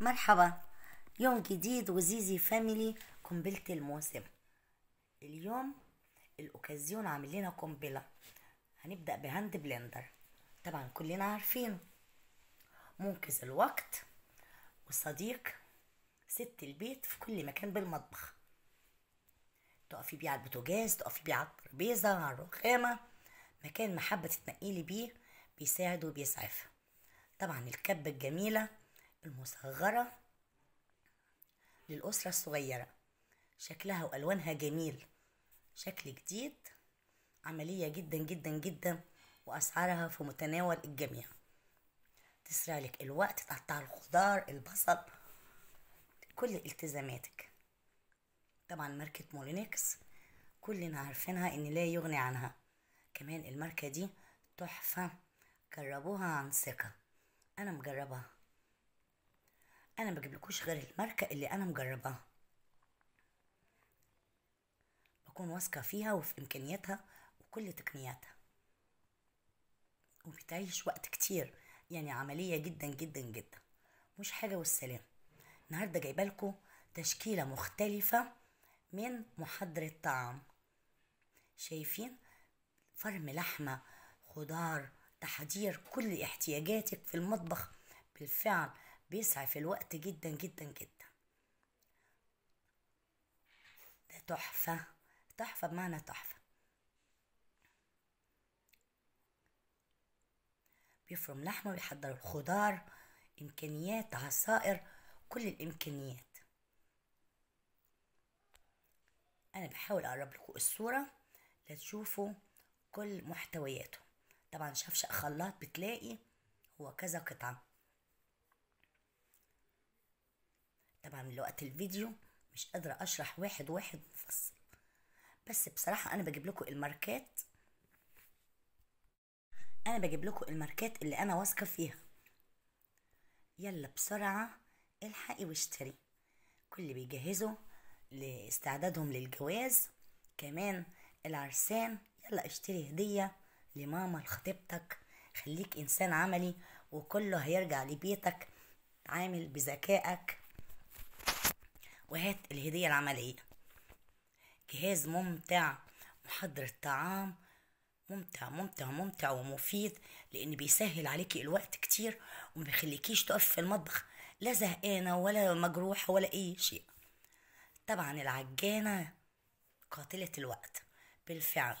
مرحبا يوم جديد وزيزي فاميلي قنبلة الموسم اليوم الاوكازيون عامل لنا قنبلة هنبدأ بهاند بلندر طبعا كلنا عارفين منقذ الوقت وصديق ست البيت في كل مكان بالمطبخ تقفي بيه على البوتاجاز تقفي بيه على الترابيزة على الرخامة مكان محبة تتنقلي بيه بيساعد وبيسعف طبعا الكبة الجميلة المصغرة للأسرة الصغيرة شكلها وألوانها جميل شكل جديد عملية جدا جدا جدا وأسعارها في متناول الجميع تسرعلك الوقت تقطع الخضار البصل كل التزاماتك طبعا ماركة مولينكس كلنا عارفينها ان لا يغني عنها كمان الماركة دي تحفة جربوها عن ثقة انا مجربها انا ما بجيبلكوش غير الماركه اللي انا مجرباها بكون واثقه فيها وفي امكانياتها وكل تقنياتها وبتعيش وقت كتير يعني عمليه جدا جدا جدا مش حاجه والسلام النهارده لكم تشكيله مختلفه من محضر الطعام شايفين فرم لحمه خضار تحضير كل احتياجاتك في المطبخ بالفعل بيسعف الوقت جدا جدا جدا ده تحفة تحفة بمعنى تحفة بيفرم لحمة بيحضر الخضار إمكانيات عصائر كل الإمكانيات أنا بحاول أقرب لكم الصورة لتشوفوا كل محتوياته طبعا شفشق خلاط بتلاقي هو كذا قطعة طبعا لوقت الفيديو مش قادرة أشرح واحد واحد مفصل بس بصراحة أنا بجيب لكم الماركات أنا بجيب لكم الماركات اللي أنا واثقة فيها يلا بسرعة الحقي واشتري كل بيجهزوا لاستعدادهم للجواز كمان العرسان يلا اشتري هدية لماما لخطيبتك خليك إنسان عملي وكله هيرجع لبيتك عامل بذكائك وهات الهدية العملية جهاز ممتع محضرة طعام ممتع ممتع ممتع ومفيد لان بيسهل عليكي الوقت كتير وما بيخليكيش تقف في المطبخ لا زهقانه ولا مجروحه ولا اي شيء طبعا العجانه قاتله الوقت بالفعل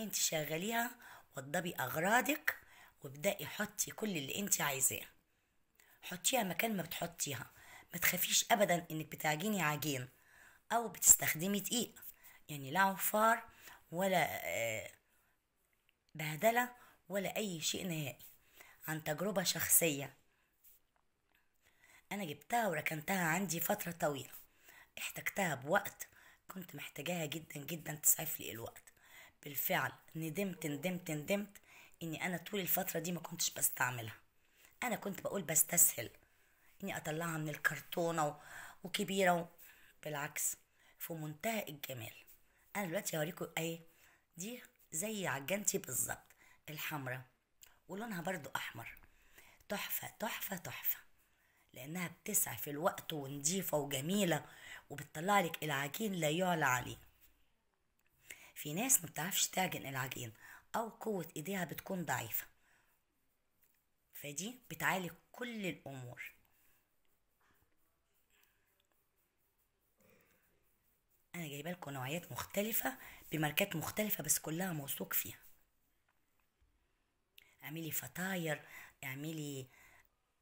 انت شغليها وضبي اغراضك وابدأي حطي كل اللي انت عايزاه حطيها مكان ما بتحطيها ما تخافيش ابدا انك بتعجني عجين او بتستخدمي دقيق يعني لا عفار ولا آه، بهدله ولا اي شيء نهائي عن تجربه شخصيه انا جبتها وركنتها عندي فتره طويله احتجتها بوقت كنت محتاجاها جدا جدا تسعف لي الوقت بالفعل ندمت ندمت ندمت اني انا طول الفتره دي ما كنتش بستعملها انا كنت بقول بستسهل اني اطلعها من الكرتونه وكبيره بالعكس في منتهى الجمال انا دلوقتي هوريكم ايه دي زي عجنتي بالظبط الحمراء ولونها برضو احمر تحفه تحفه تحفه لانها بتسع في الوقت ونضيفه وجميله وبتطلع لك العجين لا يعلى عليه في ناس ما بتعرفش تعجن العجين او قوه ايديها بتكون ضعيفه فدي بتعالج كل الامور جايبه لكم نوعيات مختلفه بماركات مختلفه بس كلها موثوق فيها اعملي فطاير اعملي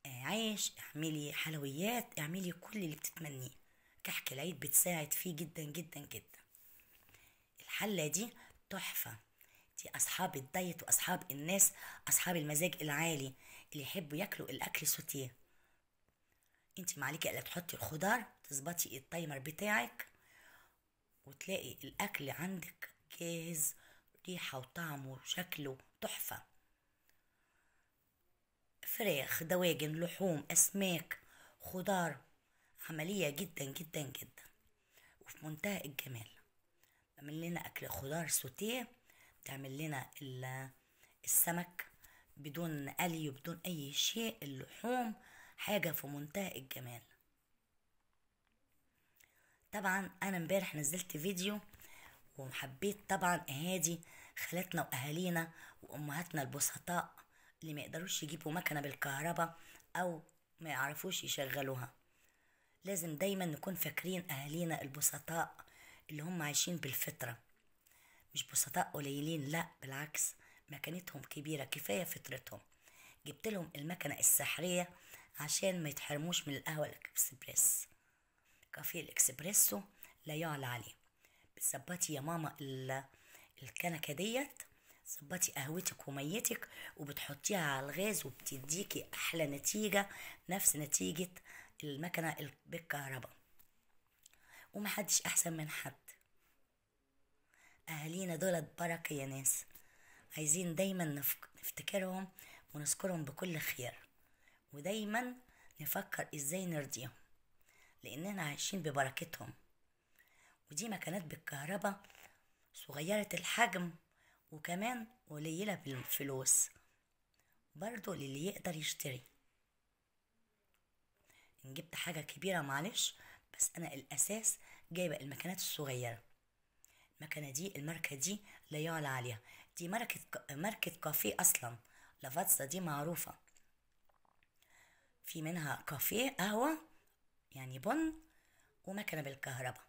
آه، عيش اعملي حلويات اعملي كل اللي بتتمنيه كحك العيد بتساعد فيه جدا جدا جدا الحلة دي تحفة دي أصحاب الدايت وأصحاب الناس أصحاب المزاج العالي اللي يحبوا ياكلوا الأكل سوتيه انت ما عليكي الا تحطي الخضار تظبطي التايمر بتاعك وتلاقي الأكل عندك جاهز ريحة وطعمه وشكله تحفة فراخ دواجن لحوم أسماك خضار عملية جدا جدا جدا وفي منتهى الجمال تعمل لنا أكل خضار سوتيه تعمل لنا السمك بدون قلي وبدون أي شيء اللحوم حاجة في منتهى الجمال طبعا انا امبارح نزلت فيديو وحبيت طبعا اهادي خالاتنا واهالينا وامهاتنا البسطاء اللي ما يقدروش يجيبوا مكنه بالكهرباء او ما يعرفوش يشغلوها لازم دايما نكون فاكرين اهالينا البسطاء اللي هم عايشين بالفطره مش بسطاء قليلين لا بالعكس مكانتهم كبيره كفايه فطرتهم جبت لهم المكنه السحريه عشان ما يتحرموش من القهوه الاكسبريس كافيه الاكسبريسو لا يعلى عليه بتظبطي يا ماما الكنكه ديت ظبطي قهوتك وميتك وبتحطيها على الغاز وبتديكي احلى نتيجه نفس نتيجه المكنه بالكهرباء ومحدش احسن من حد اهالينا دولت بركه يا ناس عايزين دايما نفتكرهم ونذكرهم بكل خير ودايما نفكر ازاي نرضيهم لأننا عايشين ببركتهم ودي مكانات بالكهرباء صغيرة الحجم وكمان قليلة بالفلوس برضو للي يقدر يشتري إن جبت حاجة كبيرة معلش بس أنا الأساس جايبة المكانات الصغيرة المكنة دي الماركة دي لا يعلى عليها دي ماركة ماركة كافيه أصلا لافاتسا دي معروفة في منها كافيه قهوة يعني بن ومكنة بالكهرباء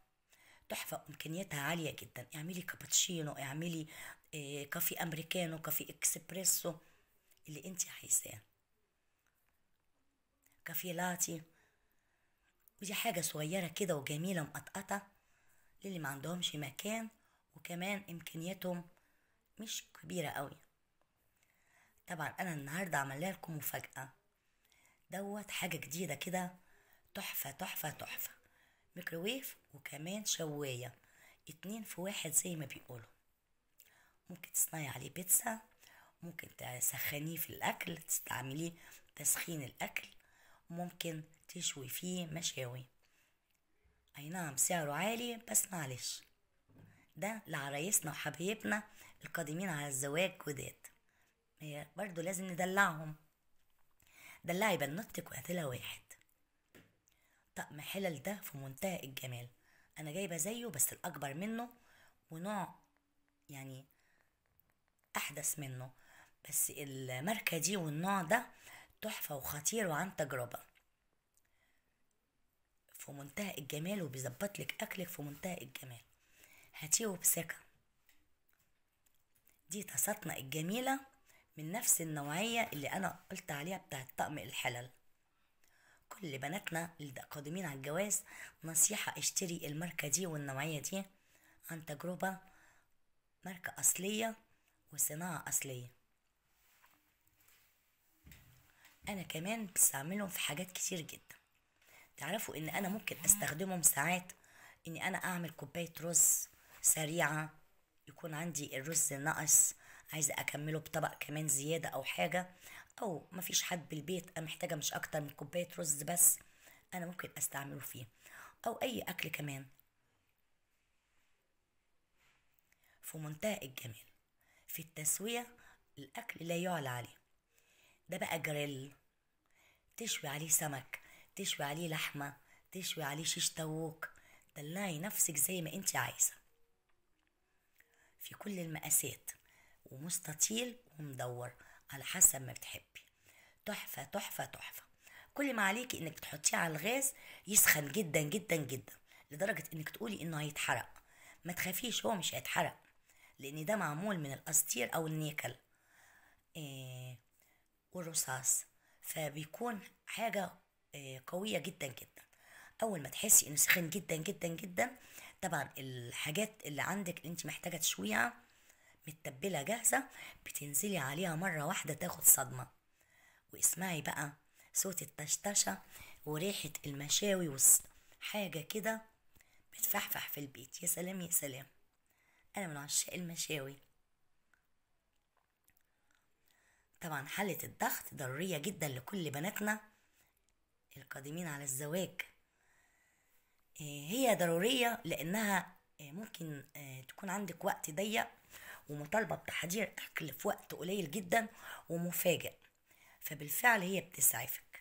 تحفة إمكانياتها عالية جدا اعملي كابتشينو اعملي آه، كافي أمريكانو كافي إكسبريسو اللي أنت عايزاه كافي لاتي ودي حاجة صغيرة كده وجميلة مقطقطة للي ما عندهمش مكان وكمان إمكانياتهم مش كبيرة قوي طبعا أنا النهاردة عملها لكم مفاجأة دوت حاجة جديدة كده تحفة تحفة تحفة ميكروويف وكمان شواية اتنين في واحد زي ما بيقولوا ممكن تصنعي عليه بيتزا ممكن تسخنيه في الأكل تستعمليه تسخين الأكل ممكن تشوي فيه مشاوي أي نعم سعره عالي بس معلش ده لعرايسنا وحبايبنا القادمين على الزواج جداد برضو لازم ندلعهم دلعي بنوتك وقتلها واحد طقم حلل ده في منتهى الجمال انا جايبه زيه بس الاكبر منه ونوع يعني احدث منه بس الماركه دي والنوع ده تحفه وخطير وعن تجربه في منتهى الجمال وبيظبط لك اكلك في منتهى الجمال هاتيه بسكه دي طاساتنا الجميله من نفس النوعيه اللي انا قلت عليها بتاعه طقم الحلل لبناتنا القادمين قادمين على الجواز نصيحة اشتري الماركة دي والنوعية دي عن تجربة ماركة أصلية وصناعة أصلية أنا كمان بستعملهم في حاجات كتير جدا تعرفوا إن أنا ممكن أستخدمهم ساعات إني أنا أعمل كوباية رز سريعة يكون عندي الرز ناقص عايزة أكمله بطبق كمان زيادة أو حاجة او مفيش حد بالبيت انا محتاجه مش اكتر من كوبايه رز بس انا ممكن استعمله فيه او اي اكل كمان في منتهى الجمال في التسويه الاكل لا يعلى عليه ده بقى جريل تشوي عليه سمك تشوي عليه لحمه تشوي عليه شيش توك دلعي نفسك زي ما انت عايزه في كل المقاسات ومستطيل ومدور على حسب ما بتحبي تحفه تحفه تحفه كل ما عليكي انك تحطيه على الغاز يسخن جدا جدا جدا لدرجه انك تقولي انه هيتحرق ما تخافيش هو مش هيتحرق لان ده معمول من الاسطير او النيكل إيه والرصاص فبيكون حاجه إيه قويه جدا جدا اول ما تحسي انه سخن جدا جدا جدا طبعا الحاجات اللي عندك انت محتاجه تشويها متبلة جاهزة بتنزلي عليها مرة واحدة تاخد صدمة واسمعي بقى صوت التشتشة وريحة المشاوي وحاجة كده بتفحفح في البيت يا سلام يا سلام أنا من عشاق المشاوي طبعا حالة الضغط ضرورية جدا لكل بناتنا القادمين على الزواج إيه، هي ضرورية لأنها إيه، ممكن إيه، تكون عندك وقت ضيق ومطالبة بتحضير أكل في وقت قليل جدا ومفاجئ فبالفعل هي بتسعفك